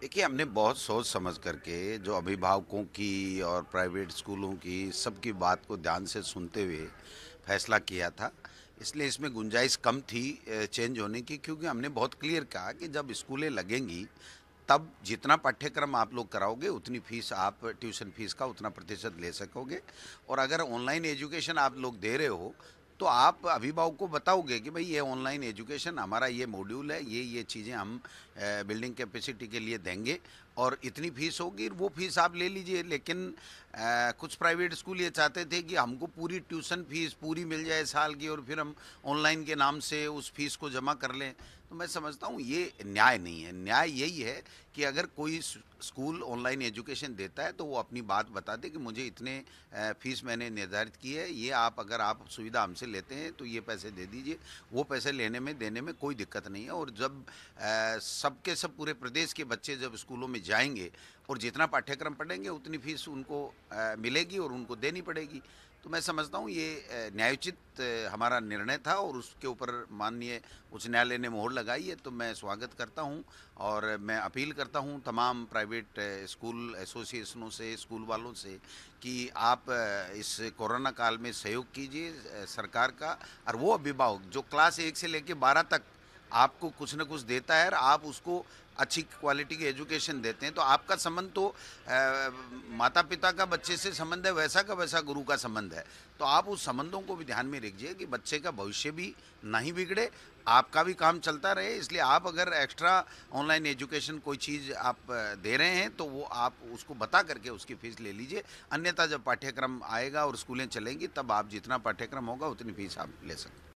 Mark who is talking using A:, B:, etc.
A: देखिए हमने बहुत सोच समझ करके जो अभिभावकों की और प्राइवेट स्कूलों की सबकी बात को ध्यान से सुनते हुए फैसला किया था इसलिए इसमें गुंजाइश कम थी चेंज होने की क्योंकि हमने बहुत क्लियर कहा कि जब स्कूलें लगेंगी तब जितना पाठ्यक्रम आप लोग कराओगे उतनी फीस आप ट्यूशन फीस का उतना प्रतिशत ले सकोगे और अगर ऑनलाइन एजुकेशन आप लोग दे रहे हो तो आप अभिभावक को बताओगे कि भाई ये ऑनलाइन एजुकेशन हमारा ये मॉड्यूल है ये ये चीज़ें हम बिल्डिंग कैपेसिटी के लिए देंगे और इतनी फीस होगी वो फीस आप ले लीजिए लेकिन आ, कुछ प्राइवेट स्कूल ये चाहते थे कि हमको पूरी ट्यूशन फीस पूरी मिल जाए साल की और फिर हम ऑनलाइन के नाम से उस फीस को जमा कर लें तो मैं समझता हूँ ये न्याय नहीं है न्याय यही है कि अगर कोई स्कूल ऑनलाइन एजुकेशन देता है तो वो अपनी बात बता दे कि मुझे इतने फीस मैंने निर्धारित की है ये आप अगर आप सुविधा हमसे पैसे लेते हैं तो ये पैसे दे दीजिए वो पैसे लेने में देने में कोई दिक्कत नहीं है और जब सबके सब पूरे प्रदेश के बच्चे जब स्कूलों में जाएंगे और जितना पाठ्यक्रम पढ़ेंगे उतनी फीस उनको मिलेगी और उनको देनी पड़ेगी तो मैं समझता हूँ ये न्यायोचित हमारा निर्णय था और उसके ऊपर माननीय उच्च न्यायालय ने मोहर लगाई है तो मैं स्वागत करता हूँ और मैं अपील करता हूँ तमाम प्राइवेट स्कूल एसोसिएशनों से स्कूल वालों से कि आप इस कोरोना काल में सहयोग कीजिए सरकार का और वो अभिभावक जो क्लास एक से लेकर बारह तक आपको कुछ ना कुछ देता है और आप उसको अच्छी क्वालिटी की एजुकेशन देते हैं तो आपका संबंध तो आ, माता पिता का बच्चे से संबंध है वैसा का वैसा गुरु का संबंध है तो आप उस संबंधों को भी ध्यान में रखिए कि बच्चे का भविष्य भी नहीं बिगड़े आपका भी काम चलता रहे इसलिए आप अगर एक्स्ट्रा ऑनलाइन एजुकेशन कोई चीज़ आप दे रहे हैं तो वो आप उसको बता करके उसकी फ़ीस ले लीजिए अन्यथा जब पाठ्यक्रम आएगा और स्कूलें चलेंगी तब आप जितना पाठ्यक्रम होगा उतनी फीस आप ले सकते